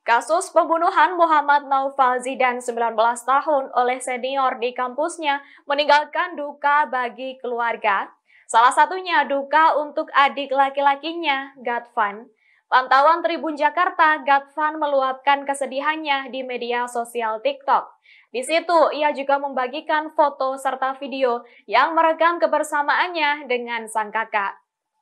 Kasus pembunuhan Muhammad Naufal Zidan 19 tahun oleh senior di kampusnya meninggalkan duka bagi keluarga. Salah satunya duka untuk adik laki-lakinya, Gatvan. Pantauan Tribun Jakarta, Gatvan meluapkan kesedihannya di media sosial TikTok. Di situ, ia juga membagikan foto serta video yang merekam kebersamaannya dengan sang kakak.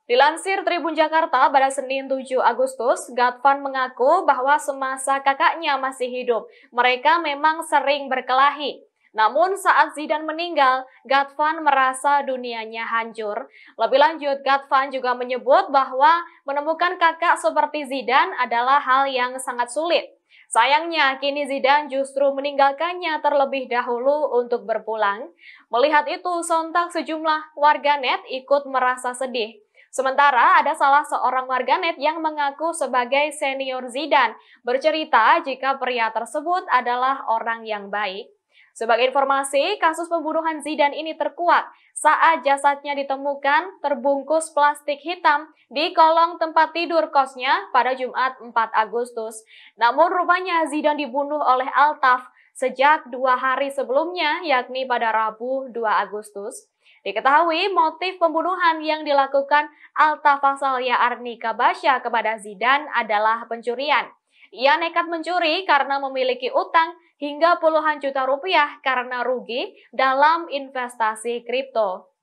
Dilansir Tribun Jakarta pada Senin 7 Agustus, Gatvan mengaku bahwa semasa kakaknya masih hidup, mereka memang sering berkelahi. Namun saat Zidane meninggal, Gatvan merasa dunianya hancur. Lebih lanjut, Gatvan juga menyebut bahwa menemukan kakak seperti Zidane adalah hal yang sangat sulit. Sayangnya, kini Zidane justru meninggalkannya terlebih dahulu untuk berpulang. Melihat itu, sontak sejumlah warganet ikut merasa sedih. Sementara ada salah seorang warganet yang mengaku sebagai senior Zidan bercerita jika pria tersebut adalah orang yang baik. Sebagai informasi, kasus pembunuhan Zidan ini terkuat saat jasadnya ditemukan terbungkus plastik hitam di kolong tempat tidur kosnya pada Jumat 4 Agustus. Namun rupanya Zidan dibunuh oleh Altaf, sejak dua hari sebelumnya, yakni pada Rabu 2 Agustus. Diketahui motif pembunuhan yang dilakukan Alta Altafasalia Arnika Basya kepada Zidan adalah pencurian. Ia nekat mencuri karena memiliki utang hingga puluhan juta rupiah karena rugi dalam investasi kripto.